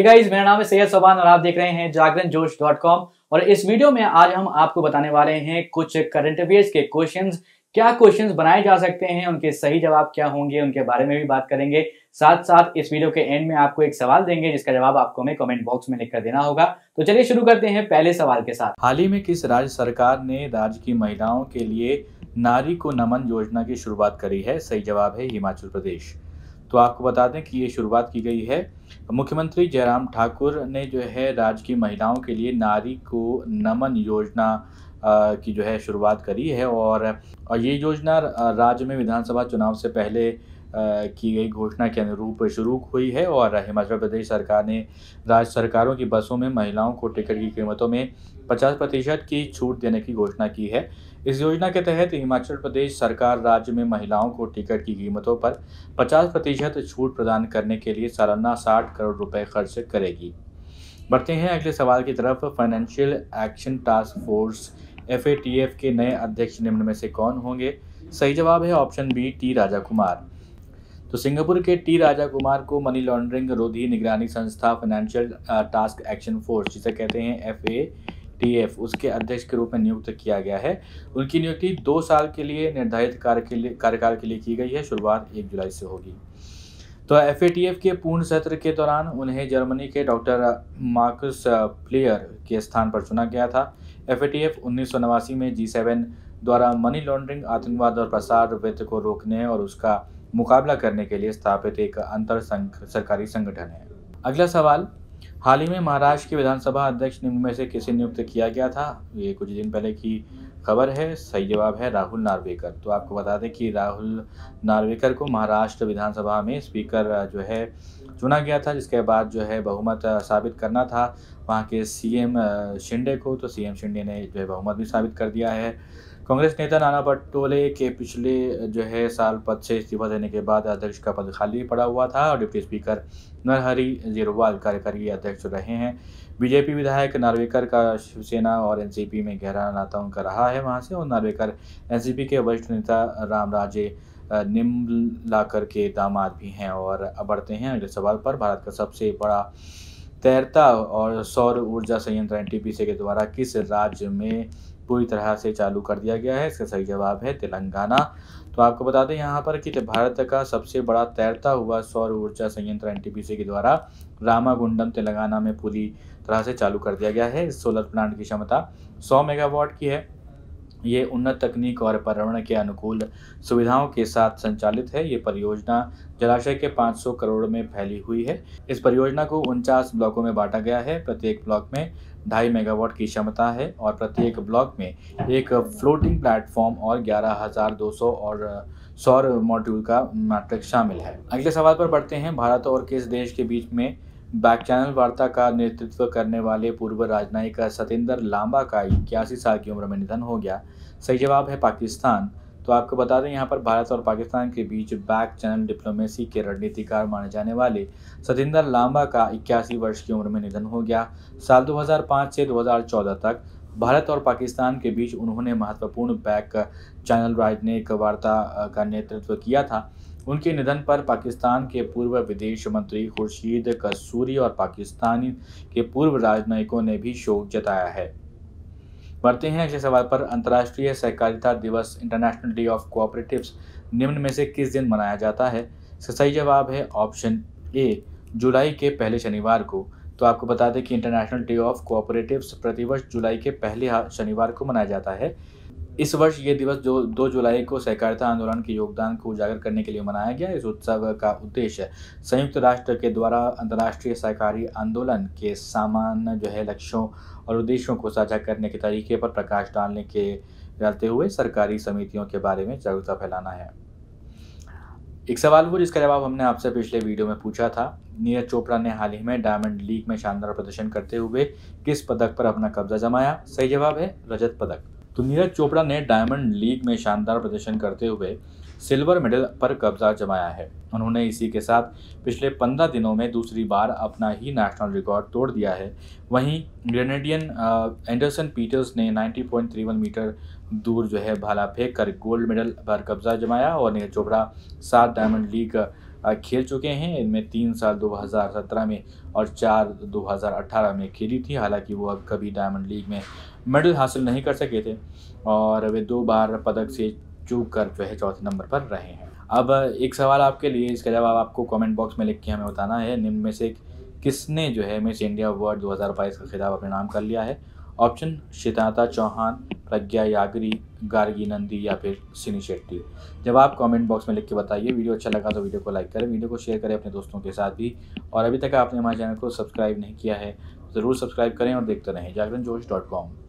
guys मेरा नाम है सैयद सोबान और आप देख रहे हैं जागरण जोश डॉट कॉम और इस वीडियो में आज हम आपको बताने वाले हैं कुछ करंट अफेयर्स के क्वेश्चंस क्या क्वेश्चंस बनाए जा सकते हैं उनके सही जवाब क्या होंगे उनके बारे में भी बात करेंगे साथ साथ इस वीडियो के एंड में आपको एक सवाल देंगे जिसका जवाब आपको हमें कमेंट बॉक्स में लिखकर देना होगा तो चलिए शुरू करते हैं पहले सवाल के साथ हाल ही में किस राज्य सरकार ने राज्य की महिलाओं के लिए नारी को नमन योजना की शुरुआत करी है सही जवाब है हिमाचल प्रदेश तो आपको बता दें कि ये शुरुआत की गई है मुख्यमंत्री जयराम ठाकुर ने जो है राज्य की महिलाओं के लिए नारी को नमन योजना की जो है शुरुआत करी है और ये योजना राज्य में विधानसभा चुनाव से पहले की गई घोषणा के अनुरूप शुरू हुई है और हिमाचल प्रदेश सरकार ने राज्य सरकारों की बसों में महिलाओं को टिकट की कीमतों में 50 प्रतिशत की छूट देने की घोषणा की है इस योजना के तहत हिमाचल प्रदेश सरकार राज्य में महिलाओं को टिकट की कीमतों पर 50 प्रतिशत छूट प्रदान करने के लिए सालाना साठ करोड़ रुपये खर्च करेगी बढ़ते हैं अगले सवाल की तरफ Financial Action Task Force F के नए अध्यक्ष निम्न में से कौन होंगे सही जवाब है option B T Raja Kumar तो सिंगापुर के टी राजा कुमार को मनी लॉन्ड्रिंग रोधी निगरानी संस्था फाइनेंशियल टास्क एक्शन फोर्स जिसे कहते हैं एफ ए टी एफ उसके अध्यक्ष के रूप में नियुक्त किया गया है उनकी नियुक्ति दो साल के लिए निर्धारित कार्य के लिए कार्यकाल के लिए की गई है शुरुआत एक जुलाई से होगी तो एफ के पूर्ण सत्र के दौरान उन्हें जर्मनी के doctor uh, Marcus Pleyer uh, के स्थान पर चुना गया था एफ ए टी एफ उन्नीस में जी सेवन द्वारा मनी लॉन्ड्रिंग आतंकवाद और प्रसार वित्त को रोकने और उसका मुकाबला करने के लिए स्थापित एक अंतर संघ सरकारी संगठन है अगला सवाल हाल ही में महाराष्ट्र के विधानसभा अध्यक्ष निम्न में से किसे नियुक्त किया गया था ये कुछ दिन पहले की खबर है सही जवाब है राहुल नार्वेकर तो आपको बता दें कि राहुल नार्वेकर को महाराष्ट्र विधानसभा में स्पीकर जो है चुना गया था जिसके बाद जो है बहुमत साबित करना था वहाँ के एम शिंडे को तो एम शिंडे ने जो है बहुमत भी साबित कर दिया है कांग्रेस नेता नाना पटोले के पिछले जो है साल पद से इस्तीफा देने के बाद अध्यक्ष का पद खाली पड़ा हुआ था और डिप्टी स्पीकर नरहरी जीरोवाल कार्यकारी अध्यक्ष रहे हैं बीजेपी विधायक नार्वेकर का शिवसेना और एनसीपी में गहरा नाता उनका रहा है वहाँ से और नार्वेकर एनसीपी के वरिष्ठ नेता राम राजे निम्लाकर के दामाद भी हैं और बढ़ते हैं अगले सवाल पर भारत का सबसे बड़ा तैरता और सौर ऊर्जा संयंत्र एनटीपीसी के द्वारा किस राज्य में पूरी तरह से चालू कर दिया गया है इसका सही जवाब है तेलंगाना तो आपको बता दें यहाँ पर कि तो भारत का सबसे बड़ा तैरता हुआ सौर ऊर्जा संयंत्र एनटीपीसी के द्वारा रामागुंडम तेलंगाना में पूरी तरह से चालू कर दिया गया है इस सोलर प्लांट की क्षमता 100 मेगावाट की है ये उन्नत तकनीक और पर्यावरण के अनुकूल सुविधाओं के साथ संचालित है ये परियोजना जलाशय के 500 करोड़ में फैली हुई है इस परियोजना को उनचास ब्लॉकों में बांटा गया है प्रत्येक ब्लॉक में ढाई मेगावाट की क्षमता है और प्रत्येक ब्लॉक में एक फ्लोटिंग प्लेटफॉर्म और 11,200 और सौर मॉड्यूल का मैट्रिक शामिल है अगले सवाल पर बढ़ते हैं भारत और किस देश के बीच में बैक चैनल वार्ता का नेतृत्व करने वाले पूर्व राजनयिक सतेंद्र लांबा का इक्यासी साल की उम्र में निधन हो गया सही जवाब है पाकिस्तान तो आपको बता दें यहाँ पर भारत और पाकिस्तान के बीच बैक चैनल डिप्लोमेसी के रणनीतिकार माने जाने वाले सतेंद्र लांबा का इक्यासी वर्ष की उम्र में निधन हो गया साल 2005 से 2014 तक भारत और पाकिस्तान के बीच उन्होंने महत्वपूर्ण बैक चैनल राजनयिक वार्ता का नेतृत्व किया था उनके निधन पर पाकिस्तान के पूर्व विदेश मंत्री खुर्शीद कसूरी और पाकिस्तानी के पूर्व राजनयिकों ने भी शोक जताया है बढ़ते हैं अगले सवाल पर अंतर्राष्ट्रीय सहकारिता दिवस इंटरनेशनल डे ऑफ कोऑपरेटिव्स निम्न में से किस दिन मनाया जाता है सही जवाब है ऑप्शन ए जुलाई के पहले शनिवार को तो आपको बता दें कि इंटरनेशनल डे ऑफ कोऑपरेटिव्स प्रतिवर्ष जुलाई के पहले शनिवार को मनाया जाता है इस वर्ष ये दिवस जो दो जुलाई को सहकारिता आंदोलन के योगदान को उजागर करने के लिए मनाया गया इस उत्सव का उद्देश्य संयुक्त राष्ट्र के द्वारा अंतर्राष्ट्रीय सहकारी आंदोलन के सामान्य जो है लक्ष्यों और उद्देश्यों को साझा करने के तरीके पर प्रकाश डालने के डालते हुए सरकारी समितियों के बारे में जागरूकता फैलाना है एक सवाल वो जिसका जवाब हमने आपसे पिछले वीडियो में पूछा था नीरज चोपड़ा ने हाल ही में डायमंड लीग में शानदार प्रदर्शन करते हुए किस पदक पर अपना कब्जा जमाया सही जवाब है रजत पदक तो नीरज चोपड़ा ने डायमंड लीग में शानदार प्रदर्शन करते हुए सिल्वर मेडल पर कब्जा जमाया है उन्होंने इसी के साथ पिछले पंद्रह दिनों में दूसरी बार अपना ही नेशनल रिकॉर्ड तोड़ दिया है वहीं ग्रेनेडियन एंडरसन पीटर्स ने 90.31 मीटर दूर जो है भाला फेंक कर गोल्ड मेडल पर कब्जा जमाया और नीरज चोपड़ा सात डायमंड लीग खेल चुके हैं इनमें तीन साल 2017 में और चार 2018 में खेली थी हालांकि वो अब कभी डायमंड लीग में मेडल हासिल नहीं कर सके थे और वे दो बार पदक से चूक कर जो है चौथे नंबर पर रहे हैं अब एक सवाल आपके लिए इसका जवाब आपको कमेंट बॉक्स में लिख के हमें बताना है निम्न में से किसने जो है मिस इंडिया वर्ल्ड 2022 का खिताब अपने नाम कर लिया है ऑप्शन शिताता चौहान प्रज्ञा यागरी गार्गी नंदी या फिर सिनी शेट्टी जब आप कमेंट बॉक्स में लिख के बताइए वीडियो अच्छा लगा तो वीडियो को लाइक करें वीडियो को शेयर करें अपने दोस्तों के साथ भी और अभी तक आपने हमारे चैनल को सब्सक्राइब नहीं किया है ज़रूर सब्सक्राइब करें और देखते रहें जागरण जोश डॉट कॉम